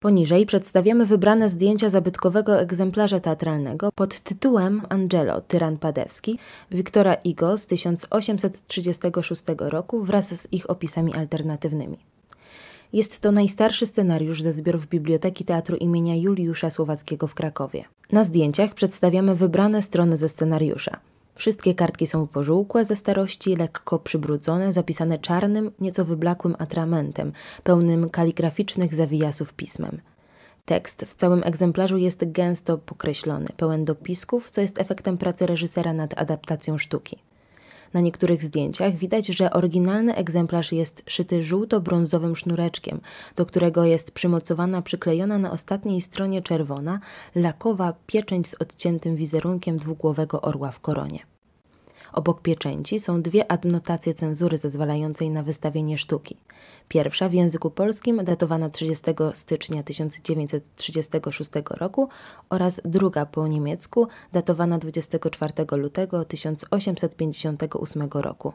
Poniżej przedstawiamy wybrane zdjęcia zabytkowego egzemplarza teatralnego pod tytułem Angelo, tyran padewski, Wiktora Igo z 1836 roku wraz z ich opisami alternatywnymi. Jest to najstarszy scenariusz ze zbiorów Biblioteki Teatru imienia Juliusza Słowackiego w Krakowie. Na zdjęciach przedstawiamy wybrane strony ze scenariusza. Wszystkie kartki są pożółkłe ze starości, lekko przybrudzone, zapisane czarnym, nieco wyblakłym atramentem, pełnym kaligraficznych zawijasów pismem. Tekst w całym egzemplarzu jest gęsto pokreślony, pełen dopisków, co jest efektem pracy reżysera nad adaptacją sztuki. Na niektórych zdjęciach widać, że oryginalny egzemplarz jest szyty żółto-brązowym sznureczkiem, do którego jest przymocowana przyklejona na ostatniej stronie czerwona, lakowa pieczęć z odciętym wizerunkiem dwugłowego orła w koronie. Obok pieczęci są dwie adnotacje cenzury zezwalającej na wystawienie sztuki. Pierwsza w języku polskim datowana 30 stycznia 1936 roku oraz druga po niemiecku datowana 24 lutego 1858 roku.